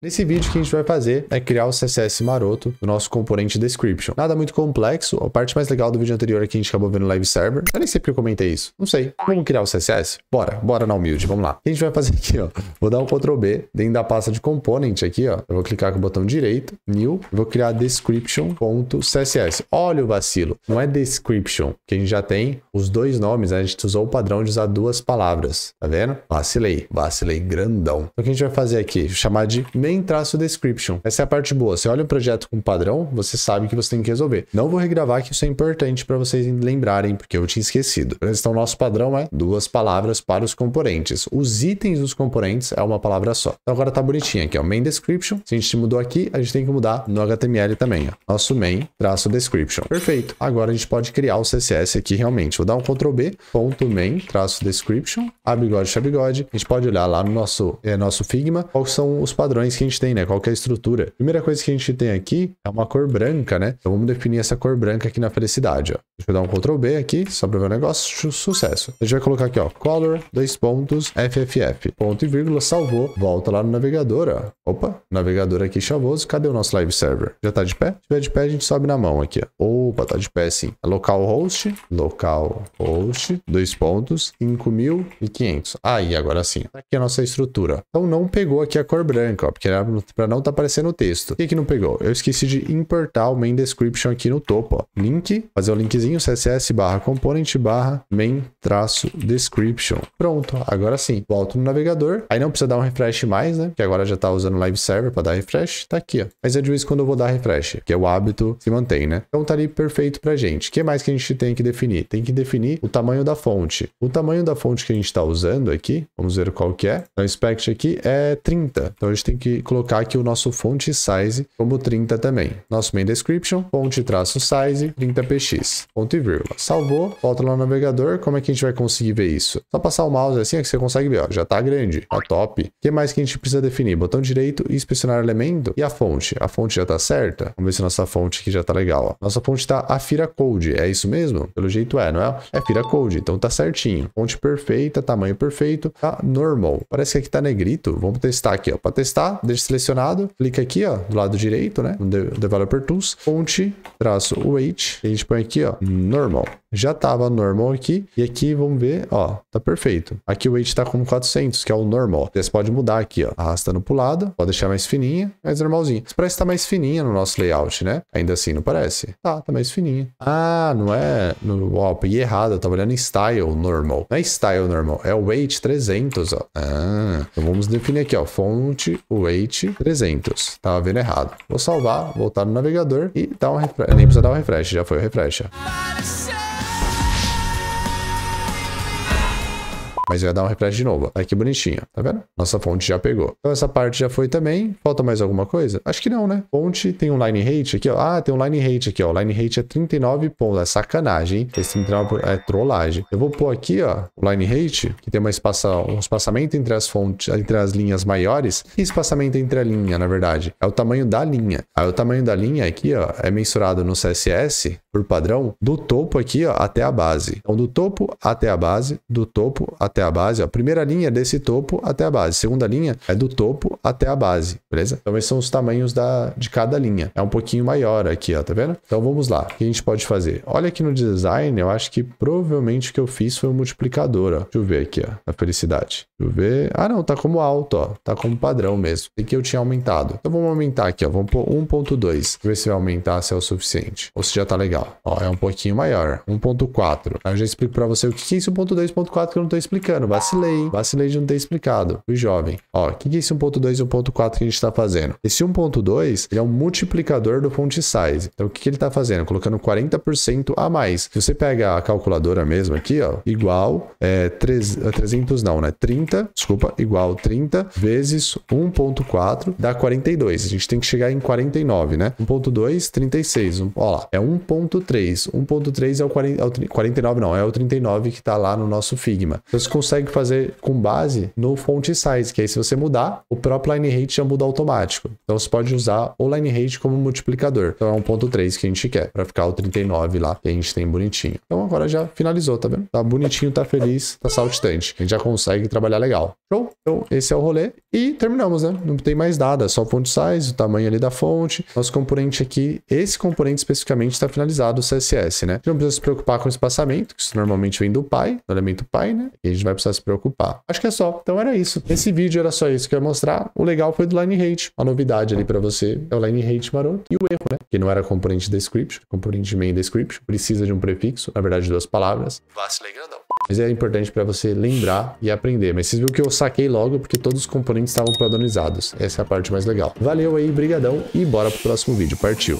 Nesse vídeo que a gente vai fazer é criar o CSS maroto do nosso componente description. Nada muito complexo, a parte mais legal do vídeo anterior é que a gente acabou vendo o live server. Eu nem sei porque eu comentei isso, não sei. Vamos criar o CSS? Bora, bora na humilde, vamos lá. O que a gente vai fazer aqui, ó, vou dar um Ctrl B dentro da pasta de component aqui, ó. Eu vou clicar com o botão direito, new, vou criar description.css. Olha o vacilo, não é description, que a gente já tem os dois nomes, né? a gente usou o padrão de usar duas palavras, tá vendo? Vacilei, vacilei grandão. Então, o que a gente vai fazer aqui? Vou chamar de Main traço description. Essa é a parte boa. Você olha um projeto com padrão, você sabe que você tem que resolver. Não vou regravar que isso é importante para vocês lembrarem, porque eu tinha esquecido. Então, nosso padrão é duas palavras para os componentes. Os itens dos componentes é uma palavra só. Então, agora tá bonitinho aqui, ó. Main description. Se a gente mudou aqui, a gente tem que mudar no HTML também, ó. Nosso main traço description. Perfeito. Agora a gente pode criar o CSS aqui realmente. Vou dar um Ctrl B, ponto main, traço description, Abigode, chabigode. a A gente pode olhar lá no nosso, é, nosso Figma quais são os padrões que a gente tem, né? Qual que é a estrutura? Primeira coisa que a gente tem aqui é uma cor branca, né? Então vamos definir essa cor branca aqui na felicidade, ó. Deixa eu dar um Ctrl B aqui, só para ver o negócio, sucesso. A gente vai colocar aqui, ó, color, dois pontos, FFF, ponto e vírgula, salvou, volta lá no navegador, ó. Opa, navegador aqui chavoso, cadê o nosso live server? Já tá de pé? Se tiver de pé, a gente sobe na mão aqui, ó. Opa, tá de pé sim. É localhost, localhost, dois pontos, 5.500. Aí, ah, agora sim, tá aqui a nossa estrutura. Então não pegou aqui a cor branca, ó, porque para não estar tá aparecendo o texto. O que, que não pegou? Eu esqueci de importar o main description aqui no topo, ó. Link, fazer o linkzinho css barra component barra main traço description. Pronto, agora sim. Volto no navegador. Aí não precisa dar um refresh mais, né? Que agora já tá usando live server para dar refresh. Tá aqui, ó. Mas é de vez quando eu vou dar refresh, que é o hábito se mantém, né? Então tá ali perfeito pra gente. O que mais que a gente tem que definir? Tem que definir o tamanho da fonte. O tamanho da fonte que a gente tá usando aqui, vamos ver qual que é. Então, o spec aqui é 30. Então a gente tem que colocar aqui o nosso fonte size como 30 também. Nosso main description, fonte traço size 30px, ponto e vírgula. Salvou, volta lá no navegador, como é que a gente vai conseguir ver isso? Só passar o mouse assim é que você consegue ver, ó, já tá grande, tá top. O que mais que a gente precisa definir? Botão direito, inspecionar elemento e a fonte. A fonte já tá certa? Vamos ver se nossa fonte aqui já tá legal, ó. Nossa fonte tá Afira Code, é isso mesmo? Pelo jeito é, não é? É Afira Code, então tá certinho. Fonte perfeita, tamanho perfeito, tá normal. Parece que aqui tá negrito, vamos testar aqui, ó. Pra testar, Deixa selecionado. Clica aqui, ó, do lado direito, né? Developer Tools. Fonte, traço, weight. E a gente põe aqui, ó, normal já estava normal aqui. E aqui, vamos ver, ó, tá perfeito. Aqui o weight tá com 400, que é o normal. Você pode mudar aqui, ó, arrastando pro lado. Pode deixar mais fininha, mais normalzinho. Isso parece que tá mais fininha no nosso layout, né? Ainda assim, não parece? Tá, tá mais fininha. Ah, não é... No, ó, peguei errado. Eu tava olhando em style normal. Não é style normal, é o weight 300, ó. Ah, então vamos definir aqui, ó, fonte weight 300. Tava vendo errado. Vou salvar, voltar no navegador e dar um refresh. Nem precisa dar um refresh, já foi o refresh. Ó. Mas vai dar um refresh de novo. Olha que bonitinho, tá vendo? Nossa fonte já pegou. Então essa parte já foi também. Falta mais alguma coisa? Acho que não, né? Fonte tem um line rate aqui, ó. Ah, tem um line rate aqui, ó. O line rate é 39 pontos. É sacanagem, hein? Esse 39 é trollagem. Eu vou pôr aqui, ó, o line rate, que tem uma espaça, um espaçamento entre as fontes, entre as linhas maiores. E espaçamento entre a linha, na verdade? É o tamanho da linha. Aí o tamanho da linha aqui, ó, é mensurado no CSS por padrão, do topo aqui ó, até a base. Então, do topo até a base, do topo até a base. Ó. Primeira linha é desse topo até a base. Segunda linha é do topo até a base, beleza? Então, esses são os tamanhos da, de cada linha. É um pouquinho maior aqui, ó, tá vendo? Então, vamos lá. O que a gente pode fazer? Olha aqui no design, eu acho que provavelmente o que eu fiz foi um multiplicador, ó. Deixa eu ver aqui, ó, a felicidade. Deixa eu ver. Ah, não, tá como alto, ó. Tá como padrão mesmo. tem que eu tinha aumentado. Então, vamos aumentar aqui, ó. Vamos pôr 1.2. Ver se vai aumentar, se é o suficiente. Ou se já tá legal ó. Ó, é um pouquinho maior. 1.4. Aí eu já explico pra você o que é esse 1.2 1.4 que eu não tô explicando. Vacilei, hein? Vacilei de não ter explicado. Fui jovem. Ó, o que é esse 1.2 e 1.4 que a gente tá fazendo? Esse 1.2, ele é um multiplicador do font size. Então, o que, que ele tá fazendo? Colocando 40% a mais. Se você pega a calculadora mesmo aqui, ó, igual é, 300 é, não, né? 30, desculpa, igual 30 vezes 1.4 dá 42. A gente tem que chegar em 49, né? 1.2, 36. Ó lá, é 1.2 1.3. 1.3 é o 49, é não, é o 39 que está lá no nosso Figma. Então, você consegue fazer com base no font size, que aí se você mudar, o próprio line rate já muda automático. Então você pode usar o line rate como multiplicador. Então é 1.3 que a gente quer, para ficar o 39 lá que a gente tem bonitinho. Então agora já finalizou, tá vendo? Tá bonitinho, tá feliz, tá saltitante. A gente já consegue trabalhar legal. Show? Então esse é o rolê e terminamos, né? Não tem mais nada, só o font size, o tamanho ali da fonte, nosso componente aqui, esse componente especificamente está finalizado o CSS, né? A gente não precisa se preocupar com o espaçamento, que isso normalmente vem do pai, do elemento pai, né? E a gente vai precisar se preocupar. Acho que é só. Então era isso. Esse vídeo era só isso que eu ia mostrar. O legal foi do line rate. A novidade ali para você é o line rate maroto e o erro, né? Que não era componente description, componente main description. Precisa de um prefixo, na verdade duas palavras. Vacilei grandão. Mas é importante para você lembrar e aprender. Mas vocês viram que eu saquei logo porque todos os componentes estavam padronizados. Essa é a parte mais legal. Valeu aí, brigadão e bora pro próximo vídeo. Partiu!